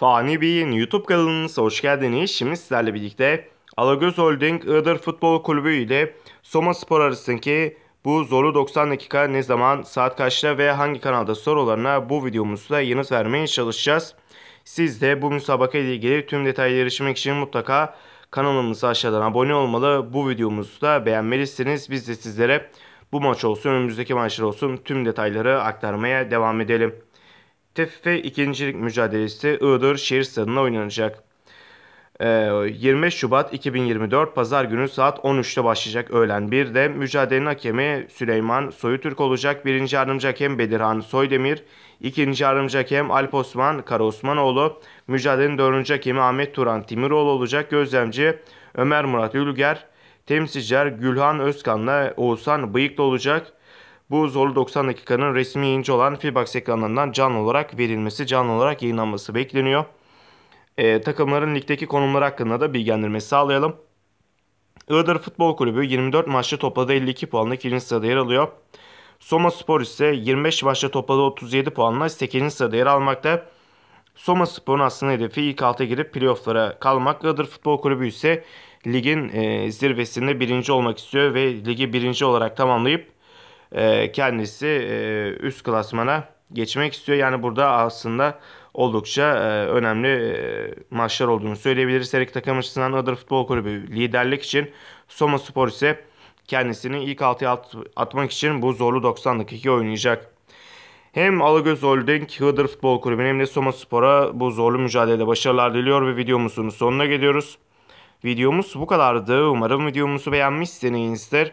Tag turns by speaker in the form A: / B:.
A: Fani Bey'in YouTube kanalınıza hoş geldiniz. Şimdi sizlerle birlikte Alagöz Holding Iğdır Futbol Kulübü ile Soma Spor arasındaki bu zorlu 90 dakika ne zaman, saat kaçta ve hangi kanalda sorularına bu videomuzda yanıt vermeye çalışacağız. Siz de bu müsabaka ile ilgili tüm detayları erişmek için mutlaka kanalımıza aşağıdan abone olmalı. Bu videomuzu da beğenmelisiniz. Biz de sizlere bu maç olsun, önümüzdeki maçlar olsun tüm detayları aktarmaya devam edelim. TFF ikincilik mücadelesi Iğdır şehir stadında oynanacak. 25 ee, Şubat 2024 Pazar günü saat 13'te başlayacak öğlen 1'de mücadelenin hakemi Süleyman Soyutürk olacak. Birinci yardımcı hakem Bedirhan Soydemir, ikinci yardımcı hakem Alp Osman Karaosmanoğlu, mücadelenin dördüncü hakemi Ahmet Turan Timiroğlu olacak. Gözlemci Ömer Murat Ülger, temsilciler Gülhan Özkan'la Oğuzhan Bıyıklı olacak. Bu zorlu 90 dakikanın resmi yayıncı olan Freebox ekranlarından canlı olarak verilmesi, canlı olarak yayınlanması bekleniyor. E, takımların ligdeki konumları hakkında da bilgilendirme sağlayalım. Iğdır Futbol Kulübü 24 maçta topladığı 52 puanla 2. sırada yer alıyor. Soma Spor ise 25 maçta topladığı 37 puanla 8. sırada yer almakta. Soma Spor'un aslında hedefi ilk alta girip playofflara kalmak. Iğdır Futbol Kulübü ise ligin e, zirvesinde birinci olmak istiyor ve ligi birinci olarak tamamlayıp ee, kendisi e, üst klasmana geçmek istiyor. Yani burada aslında oldukça e, önemli e, maçlar olduğunu söyleyebiliriz. Erik takım açısından Iğdır Futbol Kulübü liderlik için Soma Spor ise kendisini ilk 6'ya at, atmak için bu zorlu 90 dakika oynayacak. Hem Alagöz Holding, Hıdır Futbol Kulübü'ne hem de Soma Spor'a bu zorlu mücadelede başarılar diliyor ve videomuzun sonuna geliyoruz. Videomuz bu kadardı. Umarım videomuzu beğenmişsinizdir.